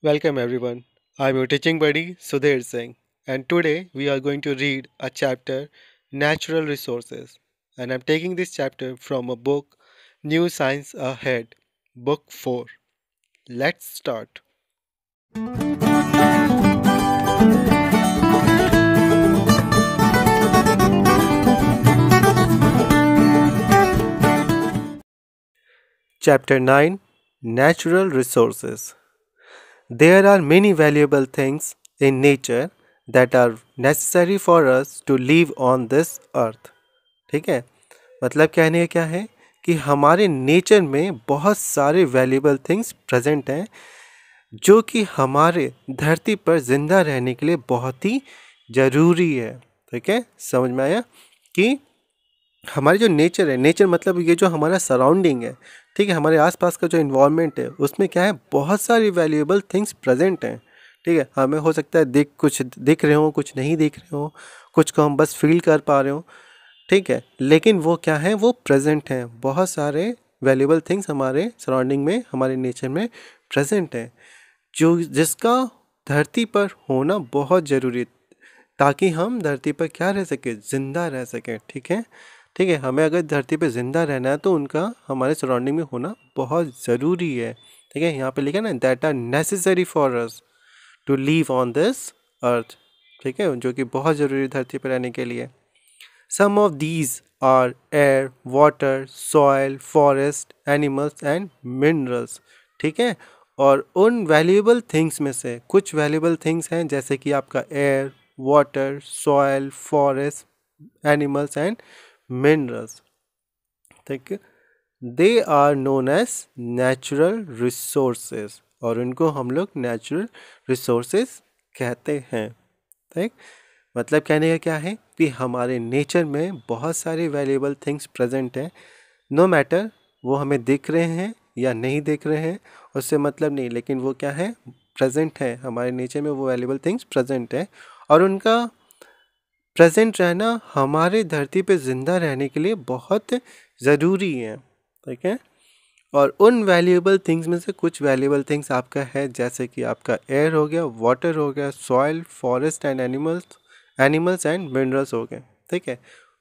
Welcome everyone. I'm your teaching buddy Sudhir Singh and today we are going to read a chapter Natural Resources and I'm taking this chapter from a book New Science Ahead, Book 4. Let's start. Chapter 9 Natural Resources There are many valuable things in nature that are necessary for us to live on this earth. ठीक है मतलब कहने का क्या है कि हमारे nature में बहुत सारे वैल्यूबल थिंग्स प्रेजेंट हैं जो कि हमारे धरती पर ज़िंदा रहने के लिए बहुत ही ज़रूरी है ठीक है समझ में आया कि हमारे जो नेचर है नेचर मतलब ये जो हमारा सराउंडिंग है ठीक है हमारे आसपास का जो इन्वामेंट है उसमें क्या है बहुत सारी वैल्यूएबल थिंग्स प्रेजेंट हैं ठीक है हमें हो सकता है देख कुछ दिख रहे हो कुछ नहीं दिख रहे हो कुछ को हम बस फील कर पा रहे हो ठीक है लेकिन वो क्या है वो प्रेजेंट हैं बहुत सारे वैल्यूबल थिंग्स हमारे सराउंडिंग में हमारे नेचर में प्रेजेंट हैं जो जिसका धरती पर होना बहुत ज़रूरी ताकि हम धरती पर क्या रह सकें ज़िंदा रह सकें ठीक है ठीक है हमें अगर धरती पे ज़िंदा रहना है तो उनका हमारे सराउंडिंग में होना बहुत ज़रूरी है ठीक है यहाँ पे लिखा ना that are necessary for us to live on this earth ठीक है जो कि बहुत ज़रूरी धरती पर रहने के लिए some of these are air water soil forest animals and minerals ठीक है और उन वैल्यूएबल थिंग्स में से कुछ वैल्यूएबल थिंग्स हैं जैसे कि आपका air water soil forest animals and minerals ठीक they are known as natural resources और इनको हम लोग नेचुरल रिसोर्सेज कहते हैं ठीक मतलब कहने का क्या है कि हमारे नेचर में बहुत सारे वैल्यूबल थिंग्स प्रेजेंट हैं नो मैटर वो हमें दिख रहे हैं या नहीं देख रहे हैं उससे मतलब नहीं लेकिन वो क्या है प्रेजेंट है हमारे नेचर में वो वैल्यूबल थिंग्स प्रेजेंट हैं और उनका प्रेजेंट रहना हमारे धरती पे ज़िंदा रहने के लिए बहुत ज़रूरी है ठीक है और उन वैल्यूएबल थिंग्स में से कुछ वैल्यूएबल थिंग्स आपका है जैसे कि आपका एयर हो गया वाटर हो गया soil forest and animals animals and minerals हो गए ठीक है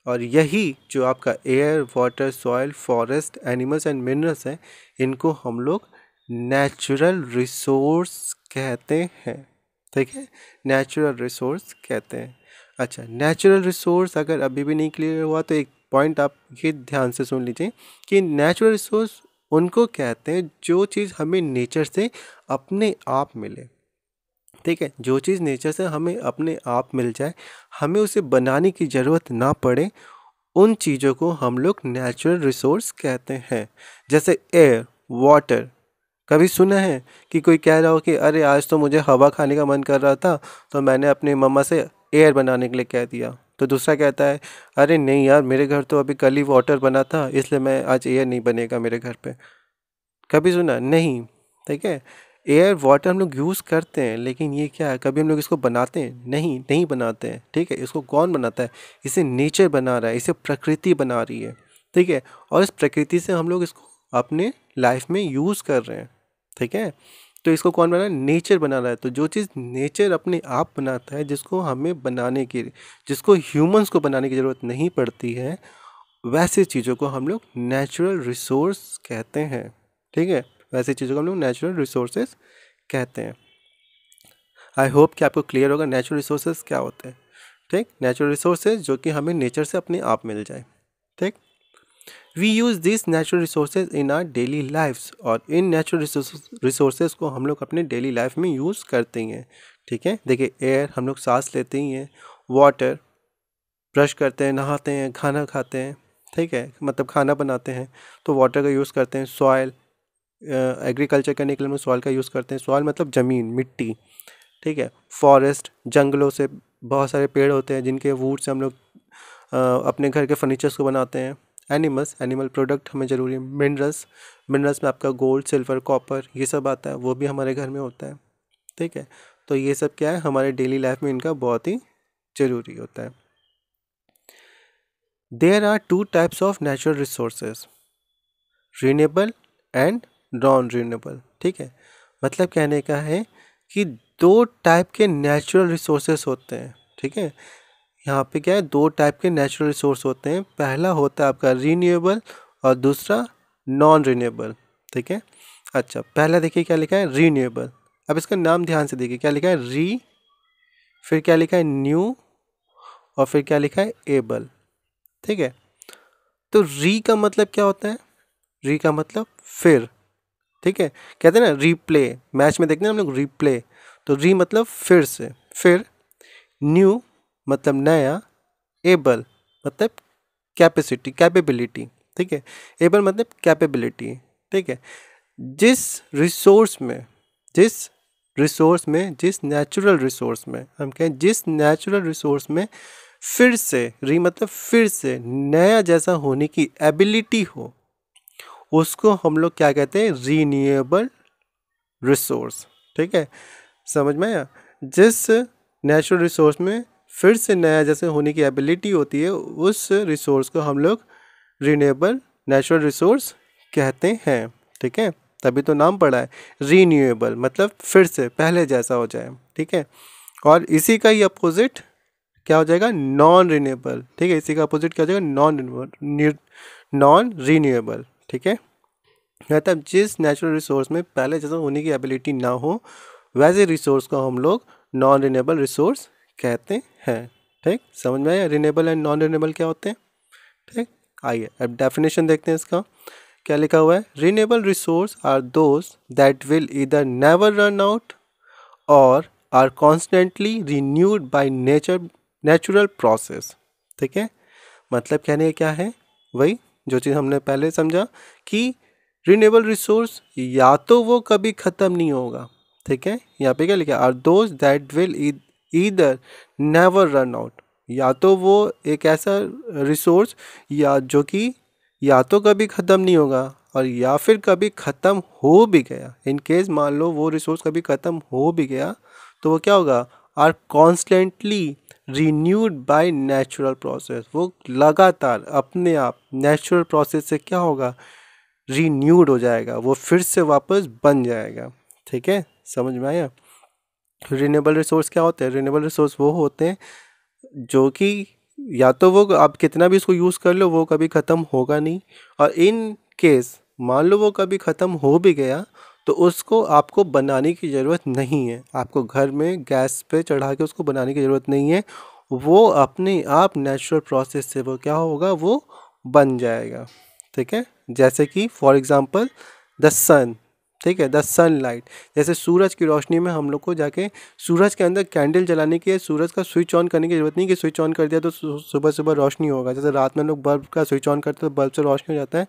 और यही जो आपका air water soil forest animals and minerals हैं इनको हम लोग नेचुरल रिसोर्स कहते हैं ठीक है नेचुरल रिसोर्स कहते हैं अच्छा नेचुरल रिसोर्स अगर अभी भी नहीं क्लियर हुआ तो एक पॉइंट आप ये ध्यान से सुन लीजिए कि नेचुरल रिसोर्स उनको कहते हैं जो चीज़ हमें नेचर से अपने आप मिले ठीक है जो चीज़ नेचर से हमें अपने आप मिल जाए हमें उसे बनाने की ज़रूरत ना पड़े उन चीज़ों को हम लोग नेचुरल रिसोर्स कहते हैं जैसे एयर वाटर कभी सुना है कि कोई कह रहा हो कि अरे आज तो मुझे हवा खाने का मन कर रहा था तो मैंने अपनी मम्मा से एयर बनाने के लिए कह दिया तो दूसरा कहता है अरे नहीं यार मेरे घर तो अभी कल ही वाटर बना था इसलिए मैं आज एयर नहीं बनेगा मेरे घर पे कभी सुना नहीं ठीक है एयर वाटर हम लोग यूज़ करते हैं लेकिन ये क्या है कभी हम लोग इसको बनाते हैं नहीं नहीं बनाते हैं ठीक है इसको कौन बनाता है इसे नेचर बना रहा है इसे प्रकृति बना रही है ठीक है और इस प्रकृति से हम लोग इसको अपने लाइफ में यूज़ कर रहे हैं ठीक है तो इसको कौन बना रहा है नेचर बना रहा है तो जो चीज़ नेचर अपने आप बनाता है जिसको हमें बनाने की जिसको ह्यूमंस को बनाने की ज़रूरत नहीं पड़ती है वैसे चीज़ों को हम लोग नेचुरल रिसोर्स कहते हैं ठीक है वैसे चीज़ों को हम लोग नेचुरल रिसोर्सेज कहते हैं आई होप कि आपको क्लियर होगा नेचुरल रिसोर्सेज क्या होते हैं ठीक नेचुरल रिसोर्सेज जो कि हमें नेचर से अपने आप मिल जाए ठीक we use this natural resources in our daily life और इन नेचुरल रिसोर्सेज को हम लोग अपने डेली लाइफ में यूज़ करते हैं ठीक है देखिए एयर हम लोग सांस लेते ही हैं वाटर ब्रश करते हैं नहाते हैं खाना खाते हैं ठीक है मतलब खाना बनाते हैं तो वाटर का यूज़ करते हैं सॉयल एग्रीकल्चर करने के लिए हम सॉयल का यूज़ करते हैं सॉयल मतलब ज़मीन मिट्टी ठीक है फॉरेस्ट जंगलों से बहुत सारे पेड़ होते हैं जिनके वूड से हम लोग अपने घर के फर्नीचर्स को बनाते हैं एनिमल्स एनिमल प्रोडक्ट हमें ज़रूरी है मिनरल्स मिनरल्स में आपका गोल्ड सिल्वर कॉपर ये सब आता है वो भी हमारे घर में होता है ठीक है तो ये सब क्या है हमारे डेली लाइफ में इनका बहुत ही ज़रूरी होता है there are two types of natural resources renewable and non renewable ठीक है मतलब कहने का है कि दो टाइप के नेचुरल रिसोर्सेज होते हैं ठीक है यहाँ पे क्या है दो टाइप के नेचुरल रिसोर्स होते हैं पहला होता है आपका रीन्यूएबल और दूसरा नॉन रीन्यूएबल ठीक है अच्छा पहला देखिए क्या लिखा है रीन्यूएबल अब इसका नाम ध्यान से देखिए क्या लिखा है री फिर क्या लिखा है न्यू और फिर क्या लिखा है एबल ठीक है तो री का मतलब क्या होता है री का मतलब फिर ठीक है कहते हैं ना रीप्ले मैच में देखते हैं हम लोग रीप्ले तो री मतलब फिर से फिर न्यू मतलब नया एबल मतलब कैपेसिटी कैपेबिलिटी ठीक है एबल मतलब कैपेबिलिटी ठीक है जिस रिसोर्स में जिस रिसोर्स में जिस नेचुरल रिसोर्स में हम कहें जिस नेचुरल रिसोर्स में फिर से री मतलब फिर से नया जैसा होने की एबिलिटी हो उसको हम लोग क्या कहते हैं रीनिएबल रिसोर्स ठीक है समझ में आया जिस नेचुरल रिसोर्स में फिर से नया जैसे होने की एबिलिटी होती है उस रिसोर्स को हम लोग रीनेबल नेचुरल रिसोर्स कहते हैं ठीक है तभी तो नाम पड़ा है रीन्यूएबल मतलब फिर से पहले जैसा हो जाए ठीक है और इसी का ही अपोजिट क्या हो जाएगा नॉन रीनेबल ठीक है इसी का अपोजिट क्या हो जाएगा नॉन नॉन रीन्यूएबल ठीक है मतलब जिस नेचुरल रिसोर्स में पहले जैसा होने की एबिलिटी ना हो वैसे रिसोर्स को हम लोग नॉन रिनेबल रिसोर्स कहते हैं ठीक समझ में आया रिनेबल एंड नॉन रिनेबल क्या होते हैं ठीक आइए अब डेफिनेशन देखते हैं इसका क्या लिखा हुआ है renewable resource are those that will either never run out और are constantly renewed by nature natural process ठीक है मतलब कहने क्या है वही जो चीज़ हमने पहले समझा कि रिनेबल रिसोर्स या तो वो कभी ख़त्म नहीं होगा ठीक है यहाँ पे क्या लिखा are those that will either never run out या तो वो एक ऐसा रिसोर्स या जो कि या तो कभी ख़त्म नहीं होगा और या फिर कभी ख़त्म हो भी गया इन केस मान लो वो रिसोर्स कभी ख़त्म हो भी गया तो वो क्या होगा are constantly renewed by natural process वो लगातार अपने आप नेचुरल प्रोसेस से क्या होगा रीन्यूड हो जाएगा वो फिर से वापस बन जाएगा ठीक है समझ में आया रीनेबल रिसोर्स क्या होते हैं रीनेबल रिसोर्स वो होते हैं जो कि या तो वो आप कितना भी इसको यूज़ कर लो वो कभी ख़त्म होगा नहीं और इन केस मान लो वो कभी ख़त्म हो भी गया तो उसको आपको बनाने की ज़रूरत नहीं है आपको घर में गैस पे चढ़ा के उसको बनाने की ज़रूरत नहीं है वो अपने आप नेचुरल प्रोसेस से वो क्या होगा वो बन जाएगा ठीक है जैसे कि फॉर एग्ज़ाम्पल द सन ठीक है द सन लाइट जैसे सूरज की रोशनी में हम लोग को जाके सूरज के अंदर कैंडल जलाने की सूरज का स्विच ऑन करने की ज़रूरत नहीं कि स्विच ऑन कर दिया तो सुबह सुबह रोशनी होगा जैसे रात में लोग बल्ब का स्विच ऑन करते हैं तो बल्ब से रोशनी हो जाता है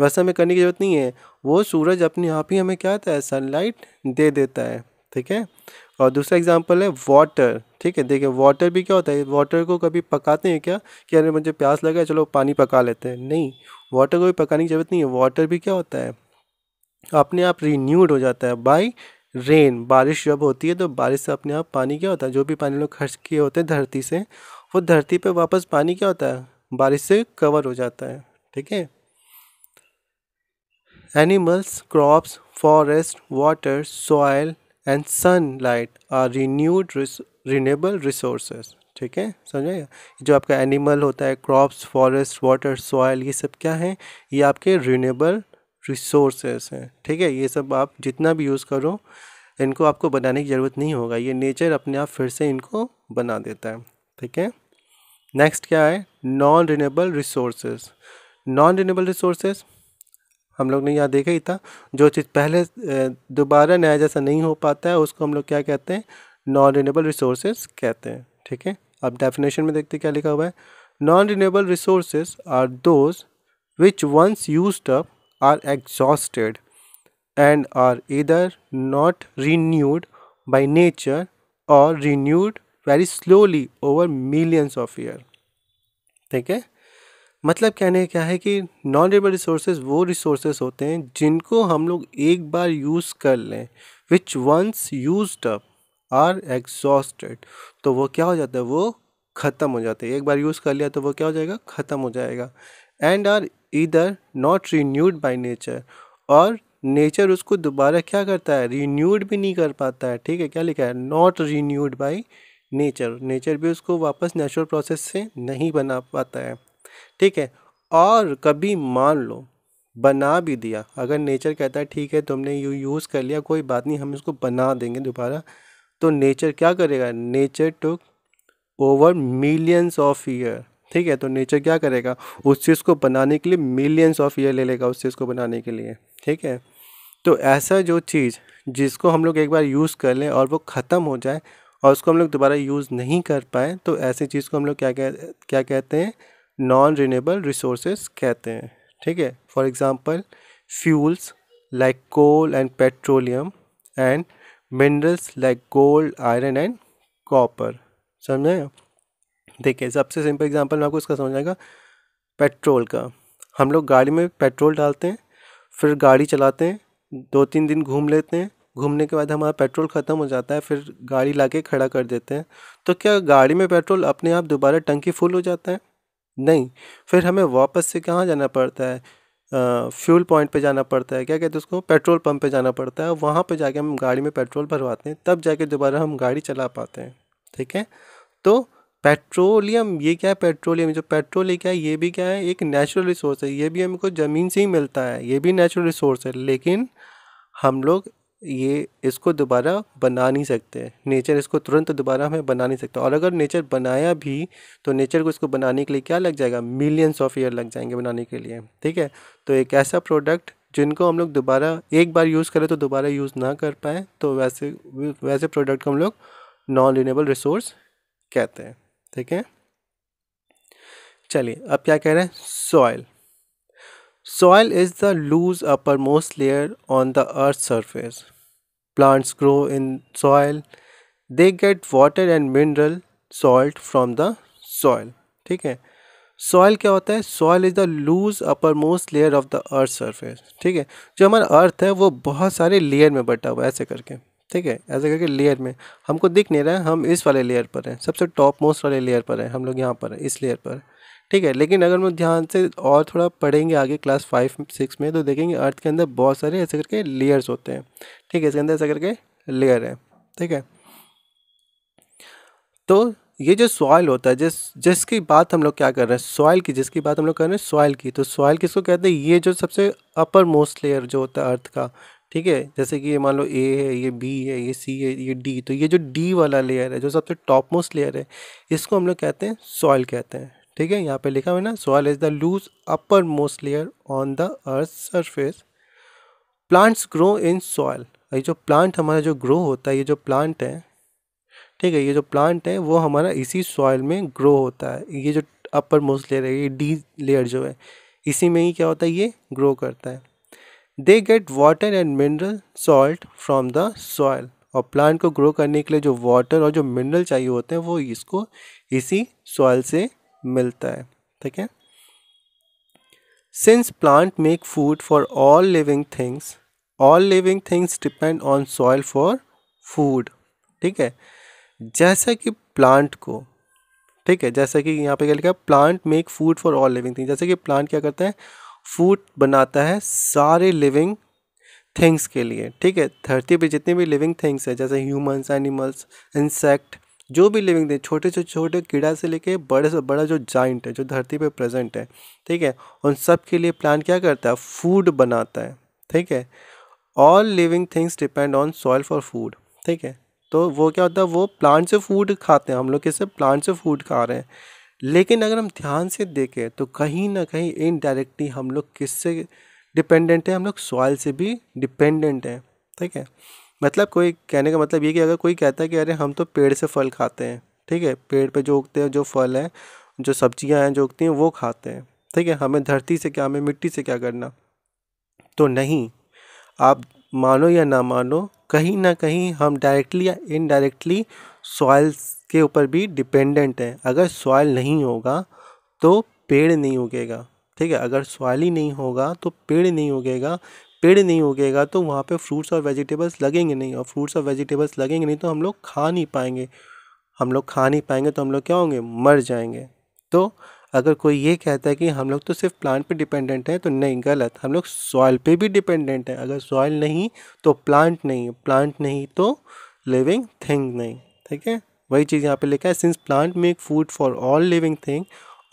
वैसा हमें करने की ज़रूरत नहीं है वो सूरज अपने आप ही हमें क्या होता है सनलाइट दे देता है ठीक है और दूसरा एग्जाम्पल है वाटर ठीक है देखिए वाटर भी क्या होता है वाटर को कभी पकाते हैं क्या कि अरे मुझे प्यास लगा है चलो पानी पका लेते हैं नहीं वाटर को भी पकाने की ज़रूरत नहीं है वाटर भी क्या होता है अपने आप रीन्यूड हो जाता है बाय रेन बारिश जब होती है तो बारिश से अपने आप पानी क्या होता है जो भी पानी लोग खर्च किए होते हैं धरती से वो धरती पे वापस पानी क्या होता है बारिश से कवर हो जाता है ठीक है animals crops forest water soil and sunlight are renewed renewable resources ठीक है समझाएगा जो आपका एनिमल होता है क्रॉप्स फॉरेस्ट वाटर सॉयल ये सब क्या है ये आपके रिन्यूएबल रिसोर्सेस हैं ठीक है ये सब आप जितना भी यूज़ करो इनको आपको बनाने की ज़रूरत नहीं होगा ये नेचर अपने आप फिर से इनको बना देता है ठीक है नेक्स्ट क्या है non renewable resources non renewable resources हम लोग ने यहाँ देखा ही था जो चीज़ पहले दोबारा नया जैसा नहीं हो पाता है उसको हम लोग क्या कहते हैं नॉन रिनेबल रिसोर्सेज कहते हैं ठीक है अब डेफिनेशन में देखते क्या लिखा हुआ है non renewable resources are those which once use up are exhausted and are either not renewed by nature or renewed very slowly over millions of year ठीक है मतलब कहने क्या है कि नॉन रेबल रिसोर्सेज वो रिसोर्सेज होते हैं जिनको हम लोग एक बार यूज़ कर लें which once use up are exhausted तो वो क्या हो जाता है वो ख़त्म हो जाते हैं एक बार यूज़ कर लिया तो वो क्या हो जाएगा ख़त्म हो जाएगा and are either not renewed by nature और नेचर उसको दोबारा क्या करता है रीन्यूड भी नहीं कर पाता है ठीक है क्या लिखा है not renewed by nature nature भी उसको वापस नेचुरल प्रोसेस से नहीं बना पाता है ठीक है और कभी मान लो बना भी दिया अगर नेचर कहता है ठीक है तुमने यू यूज़ कर लिया कोई बात नहीं हम इसको बना देंगे दोबारा तो नेचर क्या करेगा nature took over millions of year ठीक है तो नेचर क्या करेगा उस चीज़ को बनाने के लिए मिलियंस ऑफ ईयर ले लेगा उस चीज़ को बनाने के लिए ठीक है तो ऐसा जो चीज़ जिसको हम लोग एक बार यूज़ कर लें और वो ख़त्म हो जाए और उसको हम लोग दोबारा यूज़ नहीं कर पाएँ तो ऐसी चीज़ को हम लोग क्या कह क्या कहते हैं नॉन रिनेबल रिसोर्सेस कहते हैं ठीक है for example fuels like coal and petroleum and minerals like gold iron and copper समझे देखिए सबसे सिंपल एग्जांपल मैं आपको इसका समझाएगा पेट्रोल का हम लोग गाड़ी में पेट्रोल डालते हैं फिर गाड़ी चलाते हैं दो तीन दिन घूम लेते हैं घूमने के बाद हमारा पेट्रोल ख़त्म हो जाता है फिर गाड़ी ला के खड़ा कर देते हैं तो क्या गाड़ी में पेट्रोल अपने आप दोबारा टंकी फुल हो जाता है नहीं फिर हमें वापस से कहाँ जाना पड़ता है फ्यूल पॉइंट पे जाना पड़ता है क्या कहते हैं उसको पेट्रोल पंप पे जाना पड़ता है वहाँ पे जाके हम गाड़ी में पेट्रोल भरवाते हैं तब जाके दोबारा हम गाड़ी चला पाते हैं ठीक है तो पेट्रोलियम ये क्या है पेट्रोलियम जो पेट्रोल ये क्या है ये भी क्या है एक नेचुरल रिसोर्स है ये भी हमको ज़मीन से ही मिलता है ये भी नेचुरल रिसोर्स है लेकिन हम लोग ये इसको दोबारा बना नहीं सकते नेचर इसको तुरंत दोबारा हमें बना नहीं सकता और अगर नेचर बनाया भी तो नेचर को इसको बनाने के लिए क्या लग जाएगा मिलियंस ऑफ ईयर लग जाएंगे बनाने के लिए ठीक है तो एक ऐसा प्रोडक्ट जिनको हम लोग दोबारा एक बार यूज़ करें तो दोबारा यूज़ ना कर पाए तो वैसे वैसे प्रोडक्ट को हम लोग नॉन रिन्यूएबल रिसोर्स कहते हैं ठीक है चलिए अब क्या कह रहे हैं soil soil is the loose uppermost layer on the earth surface plants grow in soil they get water and mineral salt from the soil ठीक है सॉइल क्या होता है soil is the loose uppermost layer of the earth surface ठीक है जो हमारा अर्थ है वो बहुत सारे लेयर में बटा हुआ है ऐसे करके ठीक है ऐसे करके लेयर में हमको दिख नहीं रहा है हम इस वाले लेयर पर हैं सबसे टॉप मोस्ट वाले लेयर पर हैं हम लोग यहाँ पर हैं इस लेयर पर ठीक है लेकिन अगर हम ध्यान से और थोड़ा पढ़ेंगे आगे क्लास फाइव सिक्स में तो देखेंगे अर्थ के अंदर बहुत सारे ऐसे करके लेयर्स होते हैं ठीक है इसके अंदर ऐसा करके लेयर है ठीक है तो ये जो सॉइल होता है जिस जिसकी बात हम लोग क्या कर रहे हैं सॉइल की जिसकी बात हम लोग कर रहे हैं सॉइल की तो सॉइल किसको कहते हैं ये जो सबसे अपर मोस्ट लेयर जो होता है अर्थ का ठीक है जैसे कि ये मान लो ए है ये बी है ये सी है ये डी तो ये जो डी वाला लेयर है जो सबसे टॉप मोस्ट लेयर है इसको हम लोग कहते हैं सॉइल कहते हैं ठीक है यहाँ पे लिखा हुआ ना soil is the loose uppermost layer on the earth surface plants grow in soil ये जो प्लांट हमारा जो ग्रो होता है ये जो प्लांट है ठीक है ये जो प्लांट है वो हमारा इसी सॉइल में ग्रो होता है ये जो अपर मोस्ट लेयर है ये डी लेयर जो है इसी में ही क्या होता है ये ग्रो करता है they get water and mineral salt from the soil और प्लांट को ग्रो करने के लिए जो वाटर और जो मिनरल चाहिए होते हैं वो इसको इसी सॉयल से मिलता है ठीक है since plant make food for all living things all living things depend on soil for food ठीक है जैसा कि प्लांट को ठीक है जैसा कि यहाँ पे क्या लिखा है plant make food for all living things जैसे कि प्लांट क्या करते हैं फूड बनाता है सारे लिविंग थिंग्स के लिए ठीक है धरती पे जितने भी लिविंग थिंग्स है जैसे ह्यूमंस एनिमल्स इंसेक्ट जो भी लिविंग थिंग छोटे से छोटे कीड़ा से लेके बड़े से बड़ा जो जाइंट है जो धरती पे प्रेजेंट है ठीक है उन सब के लिए प्लांट क्या करता है फूड बनाता है ठीक है all living things depend on soil for food ठीक है तो वो क्या होता है वो प्लांट से फूड खाते हैं हम लोग किससे प्लांट से फूड खा रहे हैं लेकिन अगर हम ध्यान से देखें तो कहीं ना कहीं इनडायरेक्टली हम लोग किससे डिपेंडेंट हैं हम लोग सॉइल से भी डिपेंडेंट हैं ठीक है मतलब कोई कहने का मतलब ये कि अगर कोई कहता है कि अरे हम तो पेड़ से फल खाते हैं ठीक है पेड़ पे जो उगते हैं जो फल हैं जो सब्जियां हैं जो उगती हैं वो खाते हैं ठीक है हमें धरती से क्या हमें मिट्टी से क्या करना तो नहीं आप मानो या ना मानो कहीं ना कहीं हम डायरेक्टली या इनडायरेक्टली सॉइल के ऊपर भी डिपेंडेंट हैं अगर सॉइल नहीं होगा तो पेड़ नहीं उगेगा ठीक है अगर सॉइल ही नहीं होगा तो पेड़ नहीं उगेगा पेड़ नहीं उगेगा तो वहाँ पे फ्रूट्स और वेजिटेबल्स लगेंगे नहीं और फ्रूट्स और वेजिटेबल्स लगेंगे नहीं तो हम लोग खा नहीं पाएंगे हम लोग खा नहीं पाएंगे तो हम लोग क्या होंगे मर जाएंगे तो अगर कोई ये कहता है कि हम लोग तो सिर्फ प्लांट पे डिपेंडेंट हैं तो नहीं गलत हम लोग सॉइल पे भी डिपेंडेंट हैं अगर सॉइल नहीं तो प्लांट नहीं प्लांट नहीं तो लिविंग थिंग नहीं ठीक है वही चीज़ यहाँ पे लिखा है since plant make food for all living thing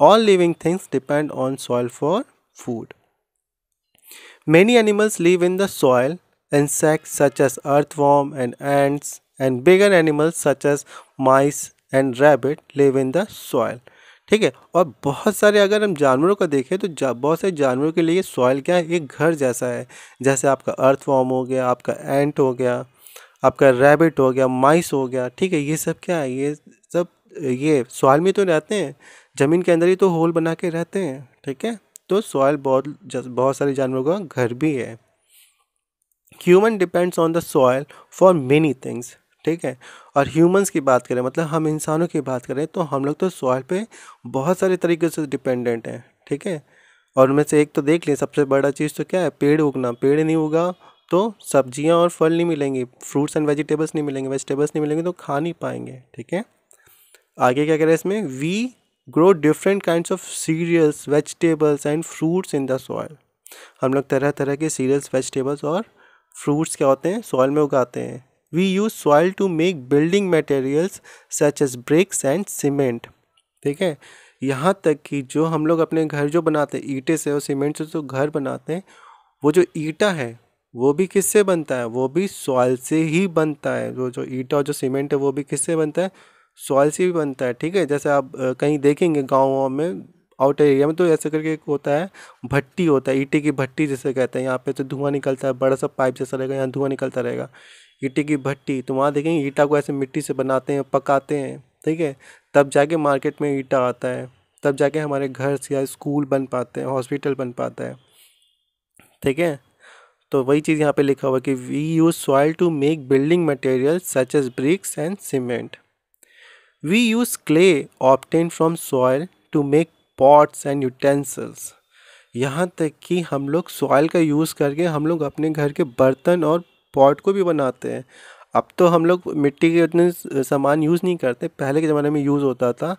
all living things depend on soil for food many animals live in the soil such as earthworm and ants and bigger animals such as mice and rabbit live in the soil ठीक है और बहुत सारे अगर हम जानवरों का देखें तो बहुत सारे जानवरों के लिए सॉइल क्या है एक घर जैसा है जैसे आपका अर्थ फॉर्म हो गया आपका एंट हो गया आपका रैबिट हो गया माइस हो गया ठीक है ये सब क्या है ये सब ये सॉइल में तो रहते हैं ज़मीन के अंदर ही तो होल बना के रहते हैं ठीक है तो सॉइल बहुत बहुत सारे जानवरों का घर भी है human depends on the soil for many things ठीक है और ह्यूमंस की बात करें मतलब हम इंसानों की बात करें तो हम लोग तो सॉइल पे बहुत सारे तरीके से डिपेंडेंट हैं ठीक है और उनमें से एक तो देख लें सबसे बड़ा चीज़ तो क्या है पेड़ उगना पेड़ नहीं उगा तो सब्जियां और फल नहीं मिलेंगी फ्रूट्स एंड वेजिटेबल्स नहीं मिलेंगे वेजिटेबल्स नहीं मिलेंगे तो खा नहीं पाएंगे ठीक है आगे क्या कह रहे हैं इसमें we grow different kind of cereals vegetables and fruits in the soil हम लोग तरह तरह के सीरियल्स वेजिटेबल्स और फ्रूट्स क्या होते हैं सॉयल में उगाते हैं We use soil to make building materials such as bricks and cement. ठीक है यहाँ तक कि जो हम लोग अपने घर जो बनाते हैं ईटे से और सीमेंट से जो घर बनाते हैं वो जो ईटा है वो भी किससे बनता है वो भी सॉइल से ही बनता है वो जो ईटा और जो सीमेंट है वो भी किससे बनता है सॉइल से भी बनता है ठीक है जैसे आप कहीं देखेंगे गाँव में आउटर एरिया में तो ऐसे करके एक होता है भट्टी होता है ईटे की भट्टी जैसे कहते हैं यहाँ पे तो धुआं निकलता है बड़ा सा पाइप जैसा रहेगा यहाँ धुआं निकलता रहेगा ईटे की भट्टी तो वहाँ देखेंगे ईटा को ऐसे मिट्टी से बनाते हैं पकाते हैं ठीक है तब जाके मार्केट में ईटा आता है तब जाके हमारे घर या स्कूल बन पाते हैं हॉस्पिटल बन पाता है ठीक है तो वही चीज़ यहाँ पे लिखा हुआ कि we use soil to make building material such as bricks and cement we use clay obtained from soil to make pots and utensils यहाँ तक कि हम लोग सॉइल का यूज़ करके हम लोग अपने घर के बर्तन और पॉट को भी बनाते हैं अब तो हम लोग मिट्टी के उतने सामान यूज़ नहीं करते पहले के ज़माने में यूज़ होता था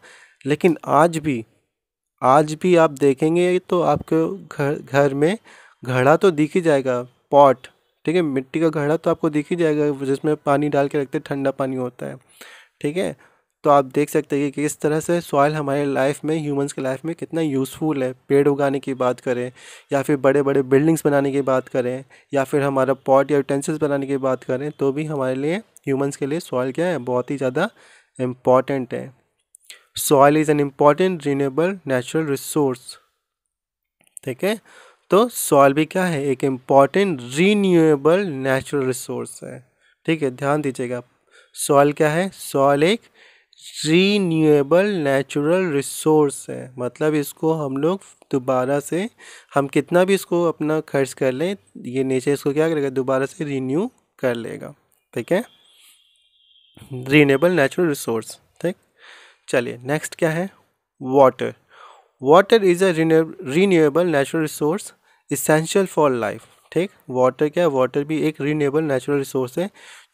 लेकिन आज भी आज भी आप देखेंगे तो आपके घर घर में घड़ा तो दिख ही जाएगा पॉट ठीक है मिट्टी का घड़ा तो आपको दिख ही जाएगा जिसमें पानी डाल के रखते ठंडा पानी होता है ठीक है तो आप देख सकते हैं कि किस तरह से सॉइल हमारे लाइफ में ह्यूमंस के लाइफ में कितना यूज़फुल है पेड़ उगाने की बात करें या फिर बड़े बड़े बिल्डिंग्स बनाने की बात करें या फिर हमारा पॉट या यूटेंसिल्स बनाने की बात करें तो भी हमारे लिए ह्यूमंस के लिए सॉइल क्या है बहुत ही ज़्यादा इम्पॉर्टेंट है soil is an important renewable natural resource ठीक है तो सॉइल भी क्या है एक इम्पॉर्टेंट रीन्यूएबल नेचुरल रिसोर्स है ठीक है ध्यान दीजिएगा सॉइल क्या है सॉइल एक रीन्यूएबल नेचुरल रिसोर्स है मतलब इसको हम लोग दोबारा से हम कितना भी इसको अपना खर्च कर लें ये नेचर इसको क्या करेगा दोबारा से रीन्यू कर लेगा ठीक है रीन्यूएबल नेचुरल रिसोर्स ठीक चलिए नेक्स्ट क्या है water water is a renewable natural resource essential for life ठीक वाटर क्या है वाटर भी एक रीनेबल नेचुरल रिसोर्स है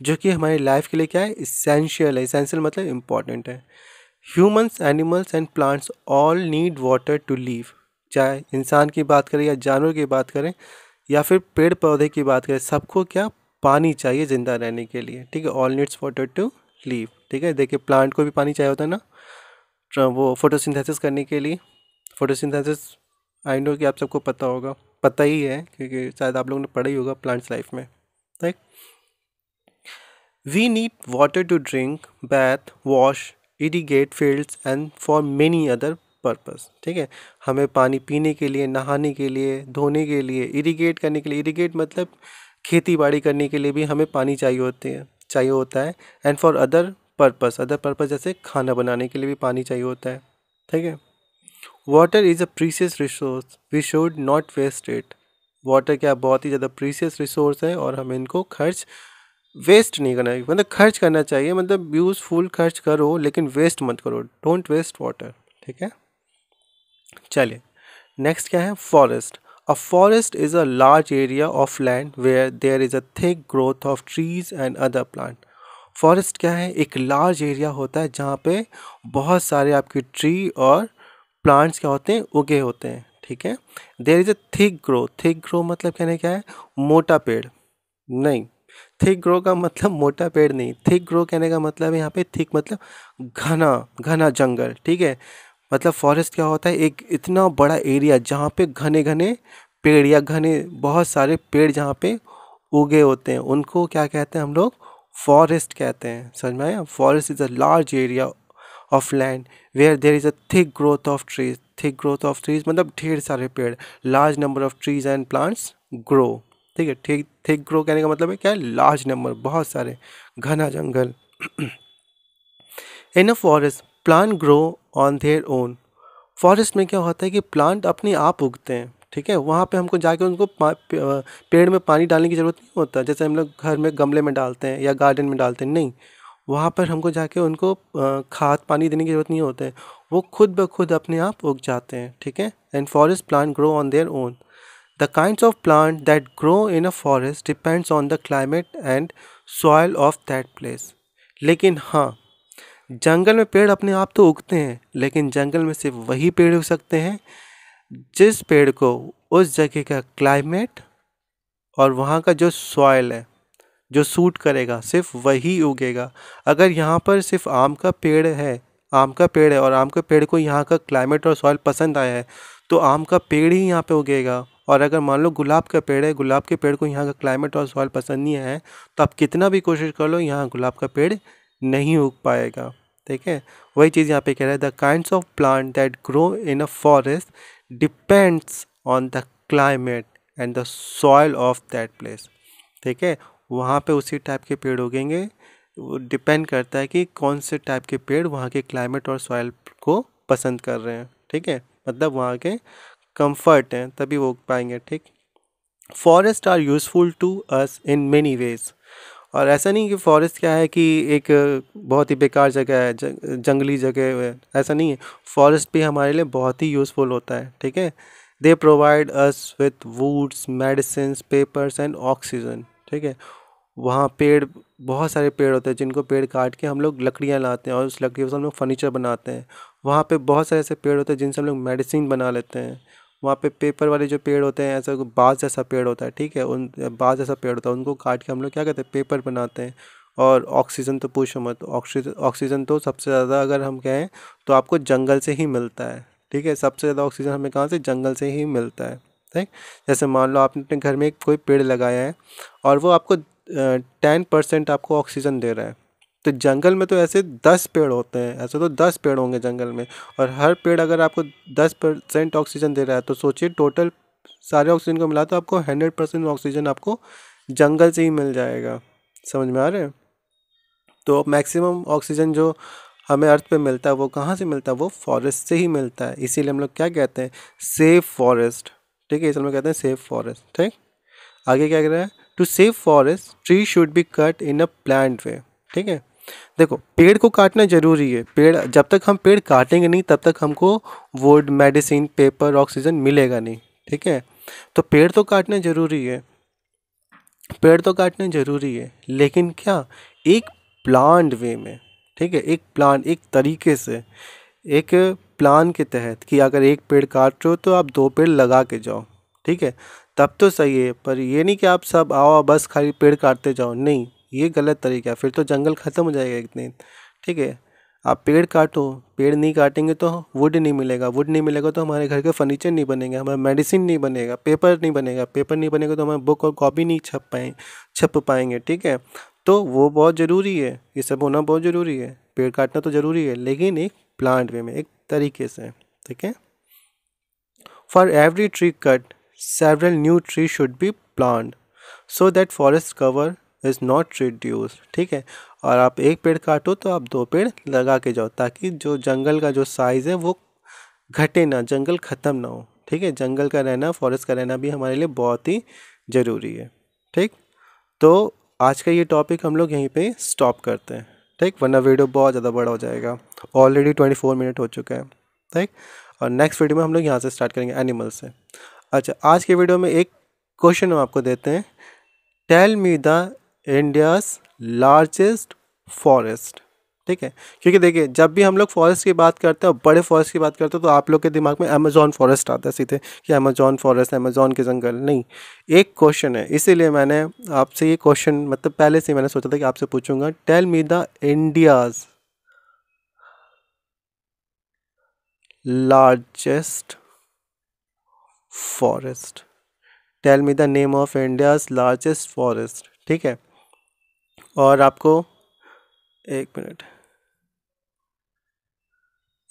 जो कि हमारी लाइफ के लिए क्या है इसेंशियल है इसेंशियल मतलब इम्पॉर्टेंट है humans animals and plants all need water to live चाहे इंसान की बात करें या जानवर की बात करें या फिर पेड़ पौधे की बात करें सबको क्या पानी चाहिए ज़िंदा रहने के लिए ठीक है all needs water to live ठीक है देखिए प्लांट को भी पानी चाहिए होता है ना वो फोटोसिंथेसिस करने के लिए फोटोसिंथेसिस आई नो कि आप सबको पता होगा पता ही है क्योंकि शायद आप लोगों ने पढ़ा ही होगा प्लांट्स लाइफ में right we need water to drink bath wash irrigate fields and for many other purpose ठीक है हमें पानी पीने के लिए नहाने के लिए धोने के लिए इरीगेट करने के लिए इरीगेट मतलब खेती बाड़ी करने के लिए भी हमें पानी चाहिए होती है चाहिए होता है and for other purpose other purpose जैसे खाना बनाने के लिए भी पानी चाहिए होता है ठीक है water is a precious resource we should not waste it water क्या बहुत ही ज़्यादा प्रीसियस रिसोर्स है और हमें इनको खर्च वेस्ट नहीं करना चाहिए मतलब खर्च करना चाहिए मतलब यूज़फुल खर्च करो लेकिन वेस्ट मत करो डोंट वेस्ट वाटर ठीक है चलिए नेक्स्ट क्या है forest a forest is a large area of land where there is a thick growth of trees and other plant forest क्या है एक लार्ज एरिया होता है जहाँ पे बहुत सारे आपके ट्री और प्लांट्स क्या होते हैं उगे होते हैं ठीक है there is a thick grow thick grow मतलब कहने क्या है मोटा पेड़ नहीं थिक ग्रो का मतलब मोटा पेड़ नहीं थिक ग्रो कहने का मतलब यहाँ पे थिक मतलब घना घना जंगल ठीक है मतलब फॉरेस्ट क्या होता है एक इतना बड़ा एरिया जहाँ पे घने घने पेड़ या घने बहुत सारे पेड़ जहाँ पे उगे होते हैं उनको क्या कहते हैं हम लोग फॉरेस्ट कहते हैं समझ में आया forest is a large area of land where there is a thick growth of trees thick growth of trees मतलब ढेर सारे पेड़ large number of trees and plants grow ठीक है ठीक थिक ग्रो कहने का मतलब है क्या है लार्ज नंबर बहुत सारे घना जंगल in a forest plant grow on their own forest में क्या होता है कि प्लांट अपने आप उगते हैं ठीक है वहाँ पे हमको जाके उनको पेड़ में पानी डालने की ज़रूरत नहीं होता जैसे हम लोग घर में गमले में डालते हैं या गार्डन में डालते हैं नहीं वहाँ पर हमको जाके उनको खाद पानी देने की ज़रूरत नहीं होती है वो खुद ब खुद अपने आप उग जाते हैं ठीक है and forest plant grow on their own the kind of plant that grow in a forest depends on the climate and soil of that place लेकिन हाँ जंगल में पेड़ अपने आप तो उगते हैं लेकिन जंगल में सिर्फ वही पेड़ उग सकते हैं जिस पेड़ को उस जगह का क्लाइमेट और वहाँ का जो सॉयल है जो सूट करेगा सिर्फ वही उगेगा अगर यहाँ पर सिर्फ आम का पेड़ है आम का पेड़ है और आम के पेड़ को यहाँ का क्लाइमेट और सॉइल पसंद आया है तो आम का पेड़ ही यहाँ पे उगेगा और अगर मान लो गुलाब का पेड़ है गुलाब के पेड़ को यहाँ का क्लाइमेट और सॉइल पसंद नहीं है तो आप कितना भी कोशिश कर लो यहाँ गुलाब का पेड़ नहीं उग पाएगा ठीक है वही चीज़ यहाँ पे कह रहा है the kind of plant that grow in a forest depends on the climate and the soil of that place ठीक है वहाँ पे उसी टाइप के पेड़ उगेंगे वो डिपेंड करता है कि कौन से टाइप के पेड़ वहाँ के क्लाइमेट और सॉइल को पसंद कर रहे हैं ठीक है मतलब वहाँ के कंफर्ट हैं तभी वो उग पाएंगे ठीक forests are useful to us in many ways और ऐसा नहीं कि फॉरेस्ट क्या है कि एक बहुत ही बेकार जगह है जंगली जगह है ऐसा नहीं है फॉरेस्ट भी हमारे लिए बहुत ही यूज़फुल होता है ठीक है they provide us with woods medicine papers and oxygen ठीक है वहाँ पेड़ बहुत सारे पेड़ होते हैं जिनको पेड़ काट के हम लोग लकड़ियाँ लाते हैं और उस लकड़ियों से हम लोग फर्नीचर बनाते हैं वहाँ पे बहुत सारे ऐसे पेड़ होते हैं जिनसे हम लोग मेडिसिन बना लेते हैं वहाँ पे पेपर वाले जो पेड़ होते हैं ऐसा बाँस जैसा पेड़ होता है ठीक है उन बाँस जैसा पेड़ होता है उनको काट के हम लोग क्या कहते हैं पेपर बनाते हैं और ऑक्सीजन तो पूछो मत ऑक्सीजन ऑक्सीजन तो सबसे ज़्यादा अगर हम कहें तो आपको जंगल से ही मिलता है ठीक है सबसे ज़्यादा ऑक्सीजन हमें कहाँ से जंगल से ही मिलता है सकते हैं जैसे मान लो आपने अपने घर में कोई पेड़ लगाया है और वो आपको टेन परसेंट आपको ऑक्सीजन दे रहा है तो जंगल में तो ऐसे दस पेड़ होते हैं ऐसे तो दस पेड़ होंगे जंगल में और हर पेड़ अगर आपको दस परसेंट ऑक्सीजन दे रहा है तो सोचिए टोटल सारे ऑक्सीजन को मिला तो आपको हंड्रेड परसेंट ऑक्सीजन आपको जंगल से ही मिल जाएगा समझ में आ रहे हैं तो मैक्सिमम ऑक्सीजन जो हमें अर्थ पे मिलता है वो कहाँ से मिलता है वो फॉरेस्ट से ही मिलता है इसीलिए हम लोग क्या कहते हैं सेफ फॉरेस्ट ठीक है इसमें कहते हैं सेफ फॉरेस्ट ठीक आगे क्या कह रहा है to save forest tree should be cut in a plant way ठीक है देखो पेड़ को काटना जरूरी है पेड़ जब तक हम पेड़ काटेंगे नहीं तब तक हमको वुड मेडिसिन पेपर ऑक्सीजन मिलेगा नहीं ठीक है तो पेड़ तो काटना जरूरी है पेड़ तो काटना जरूरी है लेकिन क्या एक प्लान वे में ठीक है एक प्लांट एक तरीके से एक प्लान के तहत कि अगर एक पेड़ काट रहे हो तो आप दो पेड़ लगा के जाओ ठीक है तब तो सही है पर ये नहीं कि आप सब आओ बस खाली पेड़ काटते जाओ नहीं ये गलत तरीका है फिर तो जंगल ख़त्म हो जाएगा एक दिन ठीक है आप पेड़ काटो पेड़ नहीं काटेंगे तो वुड नहीं मिलेगा वुड नहीं मिलेगा तो हमारे घर के फर्नीचर नहीं बनेंगे हमारा मेडिसिन नहीं बनेगा पेपर नहीं बनेगा पेपर नहीं बनेगा तो हमारे बुक और कॉपी नहीं छप पाए छप पाएंगे ठीक है तो वो बहुत ज़रूरी है ये सब होना बहुत ज़रूरी है पेड़ काटना तो ज़रूरी है लेकिन एक प्लांट वे में एक तरीके से ठीक है for every tree cut several new tree should be plant so that forest cover is not reduce ठीक है और आप एक पेड़ काटो तो आप दो पेड़ लगा के जाओ ताकि जो जंगल का जो साइज़ है वो घटे ना जंगल ख़त्म ना हो ठीक है जंगल का रहना फॉरेस्ट का रहना भी हमारे लिए बहुत ही ज़रूरी है ठीक तो आज का ये टॉपिक हम लोग यहीं पे स्टॉप करते हैं ठीक वरना वीडियो बहुत ज़्यादा बड़ा हो जाएगा ऑलरेडी ट्वेंटी फोर मिनट हो चुका है ठीक और नेक्स्ट वीडियो में हम लोग यहाँ से स्टार्ट करेंगे एनिमल से अच्छा आज के वीडियो में एक क्वेश्चन हम आपको देते हैं tell me the India's largest forest ठीक है क्योंकि देखिए जब भी हम लोग फॉरेस्ट की बात करते हैं और बड़े फॉरेस्ट की बात करते हैं तो आप लोग के दिमाग में अमेजॉन फॉरेस्ट आता है सीधे कि अमेजॉन फॉरेस्ट अमेजोन के जंगल नहीं एक क्वेश्चन है इसीलिए मैंने आपसे ये क्वेश्चन मतलब पहले से मैंने सोचा था कि आपसे पूछूंगा tell me the India's largest forest tell me the name of India's largest forest ठीक है और आपको एक मिनट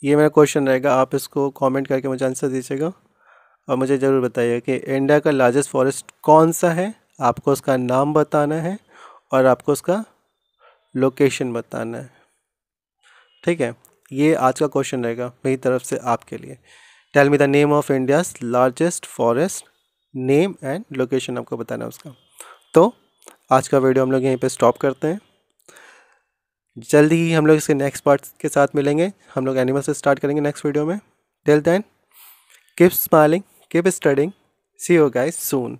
ये मेरा क्वेश्चन रहेगा आप इसको कमेंट करके मुझे आंसर दीजिएगा और मुझे ज़रूर बताइए कि इंडिया का लार्जेस्ट फॉरेस्ट कौन सा है आपको उसका नाम बताना है और आपको उसका लोकेशन बताना है ठीक है ये आज का क्वेश्चन रहेगा मेरी तरफ से आपके लिए tell me the name of India's largest forest name and location आपको बताना है उसका तो आज का वीडियो हम लोग यहीं पे स्टॉप करते हैं जल्दी ही हम लोग इसके नेक्स्ट पार्ट के साथ मिलेंगे हम लोग एनिमल से स्टार्ट करेंगे नेक्स्ट वीडियो में till then keep smiling keep studying see you guys soon